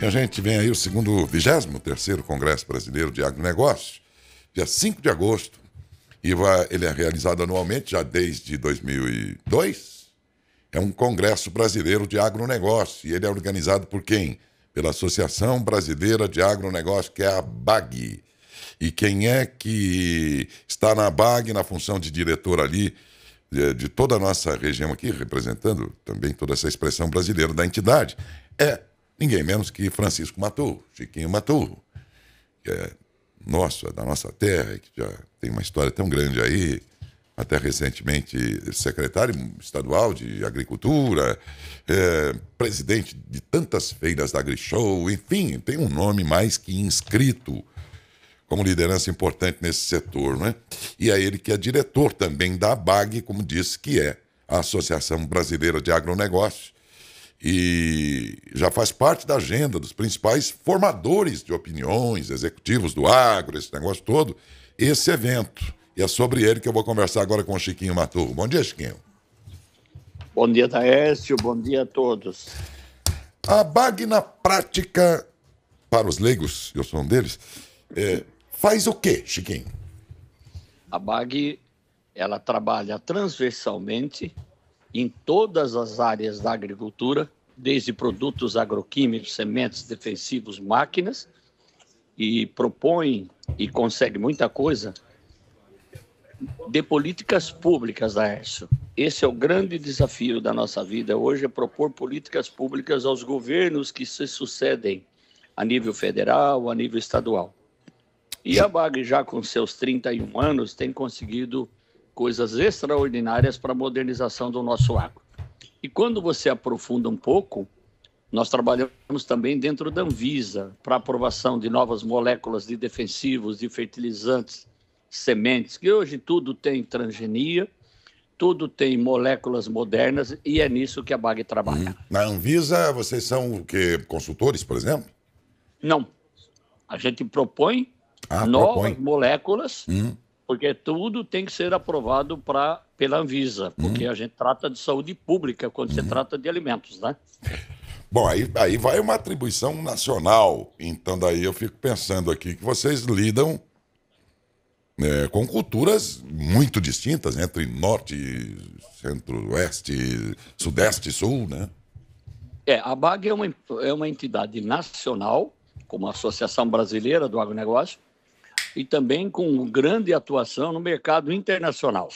E a gente vem aí o segundo, 23 Congresso Brasileiro de Agronegócio, dia 5 de agosto. E vai, ele é realizado anualmente, já desde 2002. É um Congresso Brasileiro de Agronegócio. E ele é organizado por quem? Pela Associação Brasileira de Agronegócio, que é a BAG. E quem é que está na BAG, na função de diretor ali, de, é, de toda a nossa região aqui, representando também toda essa expressão brasileira da entidade, é ninguém menos que Francisco Maturro, Chiquinho Maturro, que é nosso, é da nossa terra, que já tem uma história tão grande aí, até recentemente secretário estadual de agricultura, é, presidente de tantas feiras da AgriShow, enfim, tem um nome mais que inscrito como liderança importante nesse setor, né? E é ele que é diretor também da Bag, como disse, que é a Associação Brasileira de Agronegócio, e já faz parte da agenda dos principais formadores de opiniões, executivos do agro, esse negócio todo, esse evento. E é sobre ele que eu vou conversar agora com o Chiquinho Maturro. Bom dia, Chiquinho. Bom dia, Taécio. Bom dia a todos. A BAG na prática, para os leigos, eu sou um deles, é, faz o quê, Chiquinho? A BAG, ela trabalha transversalmente em todas as áreas da agricultura desde produtos agroquímicos, sementes, defensivos, máquinas, e propõe e consegue muita coisa de políticas públicas, Aércio. Esse é o grande desafio da nossa vida hoje, é propor políticas públicas aos governos que se sucedem a nível federal, a nível estadual. E a BAG, já com seus 31 anos, tem conseguido coisas extraordinárias para a modernização do nosso agro. E quando você aprofunda um pouco, nós trabalhamos também dentro da Anvisa para aprovação de novas moléculas de defensivos, de fertilizantes, sementes, que hoje tudo tem transgenia, tudo tem moléculas modernas e é nisso que a BAG trabalha. Uhum. Na Anvisa, vocês são o quê? Consultores, por exemplo? Não. A gente propõe ah, novas propõe. moléculas uhum porque tudo tem que ser aprovado pra, pela Anvisa, porque hum. a gente trata de saúde pública quando hum. se trata de alimentos, né? Bom, aí, aí vai uma atribuição nacional. Então, daí eu fico pensando aqui que vocês lidam é, com culturas muito distintas né, entre norte, centro-oeste, sudeste, sul, né? É, a BAG é uma, é uma entidade nacional, como a Associação Brasileira do Agronegócio, e também com grande atuação no mercado internacional.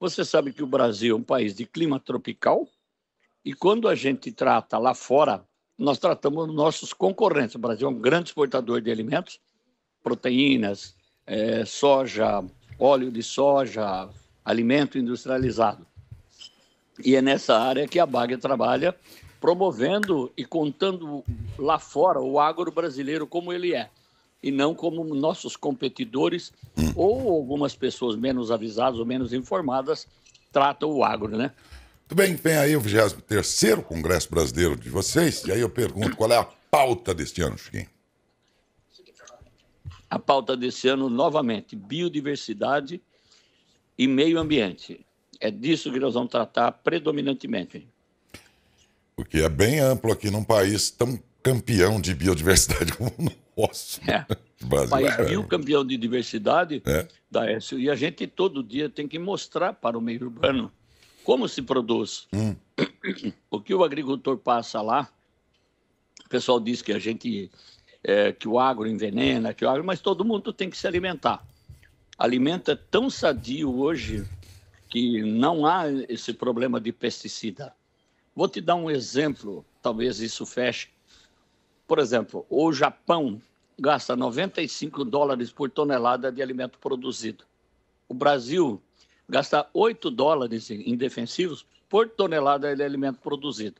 Você sabe que o Brasil é um país de clima tropical e quando a gente trata lá fora, nós tratamos nossos concorrentes. O Brasil é um grande exportador de alimentos, proteínas, é, soja, óleo de soja, alimento industrializado. E é nessa área que a Baga trabalha, promovendo e contando lá fora o agro brasileiro como ele é e não como nossos competidores ou algumas pessoas menos avisadas ou menos informadas tratam o agro, né? Muito bem, vem aí o 23 Congresso Brasileiro de vocês, e aí eu pergunto, qual é a pauta deste ano, Chiquinho? A pauta deste ano, novamente, biodiversidade e meio ambiente. É disso que nós vamos tratar predominantemente. O que é bem amplo aqui num país tão campeão de biodiversidade como o nosso. Nossa. É. Mas, é. viu campeão de diversidade é. da SU. E a gente todo dia tem que mostrar para o meio urbano como se produz. Hum. O que o agricultor passa lá, o pessoal diz que a gente. É, que o agro envenena, que o agro, mas todo mundo tem que se alimentar. Alimenta tão sadio hoje que não há esse problema de pesticida. Vou te dar um exemplo, talvez isso feche. Por exemplo, o Japão gasta 95 dólares por tonelada de alimento produzido. O Brasil gasta 8 dólares em defensivos por tonelada de alimento produzido.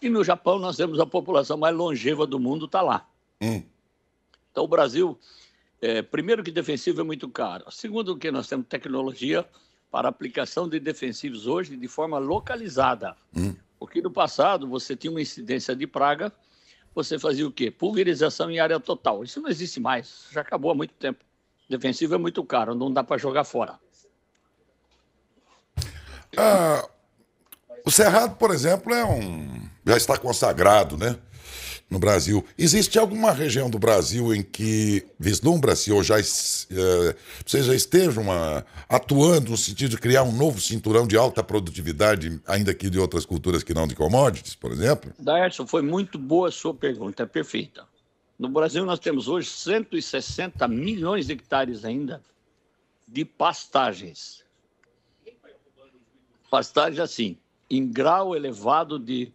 E no Japão nós temos a população mais longeva do mundo, está lá. Hum. Então o Brasil, é, primeiro que defensivo é muito caro. Segundo que nós temos tecnologia para aplicação de defensivos hoje de forma localizada. Hum. Porque no passado você tinha uma incidência de praga você fazia o quê? Pulverização em área total. Isso não existe mais, já acabou há muito tempo. Defensivo é muito caro, não dá para jogar fora. Ah, o Cerrado, por exemplo, é um já está consagrado, né? no Brasil. Existe alguma região do Brasil em que vislumbra-se ou já uh, eh, vocês estejam atuando no sentido de criar um novo cinturão de alta produtividade, ainda que de outras culturas que não de commodities, por exemplo? Darson, foi muito boa a sua pergunta, é perfeita. No Brasil nós temos hoje 160 milhões de hectares ainda de pastagens. pastagens assim, em grau elevado de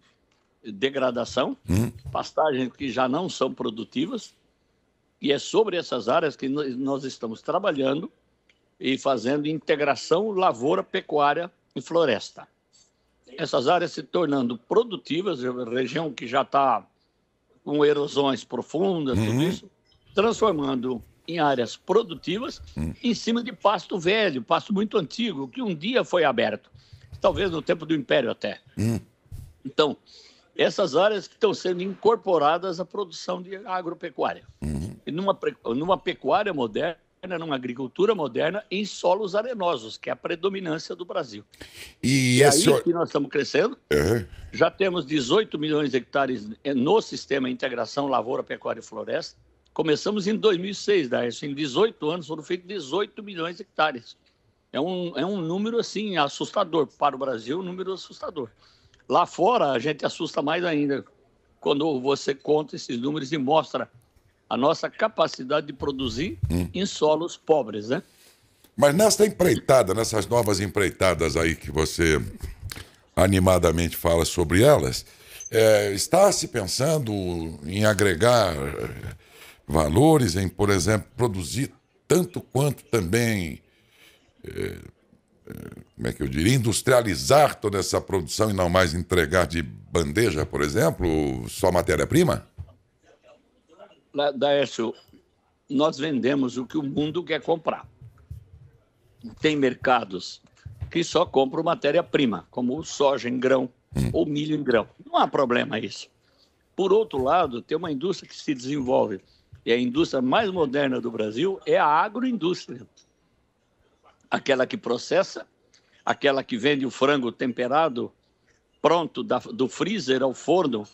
degradação, hum. pastagens que já não são produtivas, e é sobre essas áreas que nós estamos trabalhando e fazendo integração lavoura, pecuária e floresta. Essas áreas se tornando produtivas, é região que já está com erosões profundas, uhum. tudo isso, transformando em áreas produtivas uhum. em cima de pasto velho, pasto muito antigo, que um dia foi aberto, talvez no tempo do Império até. Hum. Então, essas áreas que estão sendo incorporadas à produção de agropecuária. Uhum. E numa, numa pecuária moderna, numa agricultura moderna, em solos arenosos, que é a predominância do Brasil. E, e aí senhora... que nós estamos crescendo, uhum. já temos 18 milhões de hectares eh, no sistema de integração lavoura, pecuária e floresta. Começamos em 2006, daí, em 18 anos foram feitos 18 milhões de hectares. É um, é um número, assim, assustador. Para o Brasil, um número assustador. Lá fora, a gente assusta mais ainda quando você conta esses números e mostra a nossa capacidade de produzir hum. em solos pobres, né? Mas nessa empreitada, nessas novas empreitadas aí que você animadamente fala sobre elas, é, está se pensando em agregar eh, valores, em, por exemplo, produzir tanto quanto também é, como é que eu diria, industrializar toda essa produção e não mais entregar de bandeja, por exemplo, só matéria-prima? Daércio, nós vendemos o que o mundo quer comprar. Tem mercados que só compram matéria-prima, como soja em grão hum. ou milho em grão. Não há problema isso. Por outro lado, tem uma indústria que se desenvolve, e a indústria mais moderna do Brasil é a agroindústria aquela que processa, aquela que vende o frango temperado, pronto da, do freezer ao forno,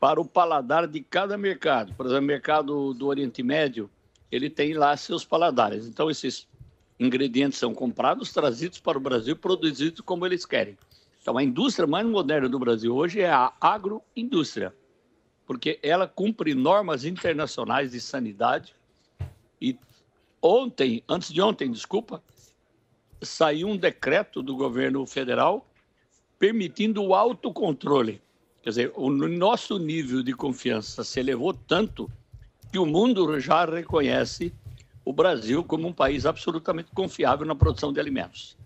para o paladar de cada mercado. Por exemplo, o mercado do Oriente Médio, ele tem lá seus paladares. Então, esses ingredientes são comprados, trazidos para o Brasil, produzidos como eles querem. Então, a indústria mais moderna do Brasil hoje é a agroindústria, porque ela cumpre normas internacionais de sanidade. E ontem, antes de ontem, desculpa, saiu um decreto do governo federal permitindo o autocontrole. Quer dizer, o nosso nível de confiança se elevou tanto que o mundo já reconhece o Brasil como um país absolutamente confiável na produção de alimentos.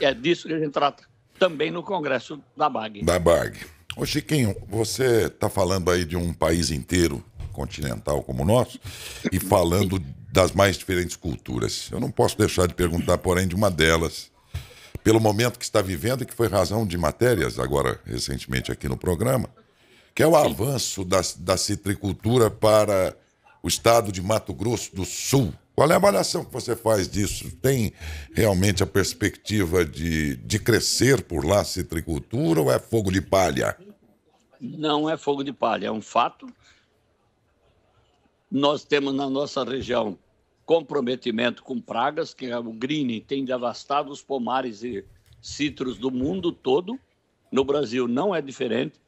E é disso que a gente trata também no Congresso da BAG. Da BAG. Ô Chiquinho, você está falando aí de um país inteiro continental como o nosso e falando das mais diferentes culturas. Eu não posso deixar de perguntar, porém, de uma delas, pelo momento que está vivendo e que foi razão de matérias agora recentemente aqui no programa, que é o avanço da, da citricultura para o estado de Mato Grosso do Sul. Qual é a avaliação que você faz disso? Tem realmente a perspectiva de, de crescer por lá a citricultura ou é fogo de palha? Não é fogo de palha, é um fato. Nós temos na nossa região comprometimento com pragas, que é o greening tem devastado os pomares e citros do mundo todo. No Brasil não é diferente.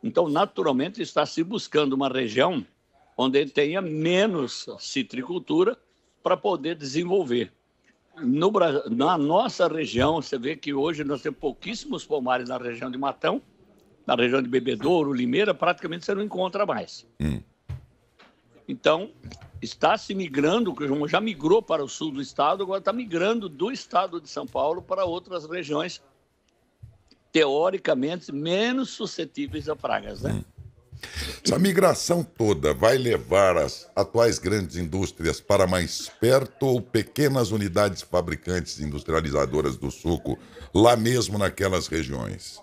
Então, naturalmente, está se buscando uma região onde tenha menos citricultura para poder desenvolver. No, na nossa região, você vê que hoje nós temos pouquíssimos pomares na região de Matão, na região de Bebedouro, Limeira, praticamente você não encontra mais. Hum. Então, está se migrando, já migrou para o sul do estado, agora está migrando do estado de São Paulo para outras regiões, teoricamente, menos suscetíveis a pragas, né? Hum. Essa migração toda vai levar as atuais grandes indústrias para mais perto ou pequenas unidades fabricantes industrializadoras do suco lá mesmo naquelas regiões?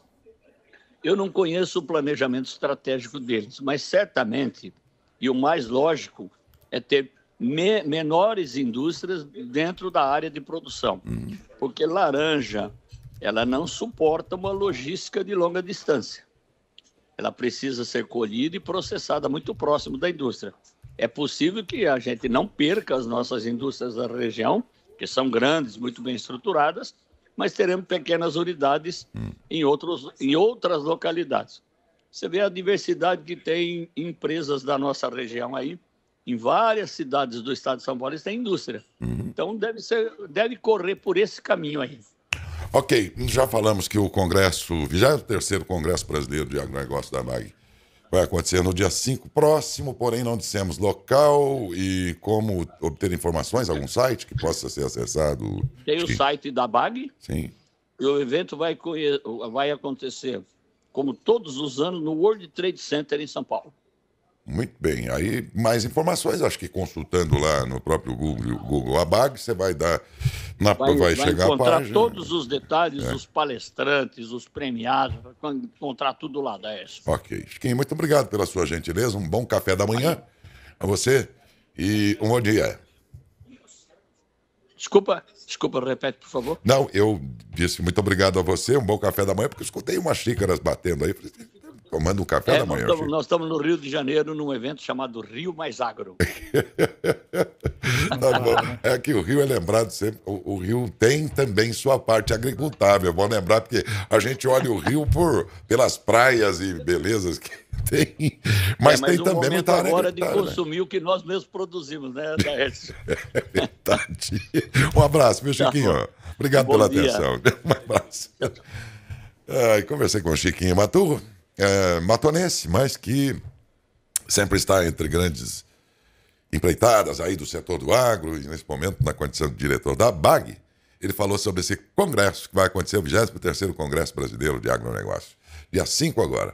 Eu não conheço o planejamento estratégico deles, mas certamente e o mais lógico é ter me menores indústrias dentro da área de produção, uhum. porque laranja ela não suporta uma logística de longa distância. Ela precisa ser colhida e processada muito próximo da indústria. É possível que a gente não perca as nossas indústrias da região, que são grandes, muito bem estruturadas, mas teremos pequenas unidades hum. em, outros, em outras localidades. Você vê a diversidade que tem empresas da nossa região aí. Em várias cidades do estado de São Paulo, isso tem indústria. Uhum. Então deve, ser, deve correr por esse caminho aí. Ok, já falamos que o Congresso, é o 23 Congresso Brasileiro de Agronegócio da MAG, vai acontecer no dia 5 próximo, porém não dissemos local e como obter informações, algum site que possa ser acessado. Tem o site da Bag? Sim. E o evento vai, vai acontecer como todos os anos, no World Trade Center em São Paulo. Muito bem. Aí, mais informações, acho que consultando lá no próprio Google, Google Abag, você vai dar. Na, vai, vai, vai chegar encontrar a página. todos os detalhes, é. os palestrantes, os premiados, vai encontrar tudo lá da ESP. Ok. Chiquinho, muito obrigado pela sua gentileza. Um bom café da manhã a você e um bom dia. Desculpa, desculpa, repete, por favor. Não, eu disse muito obrigado a você, um bom café da manhã, porque escutei umas xícaras batendo aí. Tomando um café é, da manhã. Nós estamos, nós estamos no Rio de Janeiro num evento chamado Rio Mais Agro. É que o Rio é lembrado sempre. O, o, Rio tem também sua parte agricultável. Vou é lembrar, porque a gente olha o Rio por, pelas praias e belezas que tem. Mas, é, mas tem um também muita área. hora de né? consumir né? o que nós mesmos produzimos, né, Laércio? É verdade. Um abraço, meu Chiquinho. Obrigado Bom pela dia. atenção. Um abraço. Ai, conversei com o Chiquinho Maturro, é, matonense, mas que sempre está entre grandes empreitadas aí do setor do agro, e nesse momento na condição de diretor da BAG, ele falou sobre esse congresso que vai acontecer, o 23º Congresso Brasileiro de Agronegócio, dia 5 agora.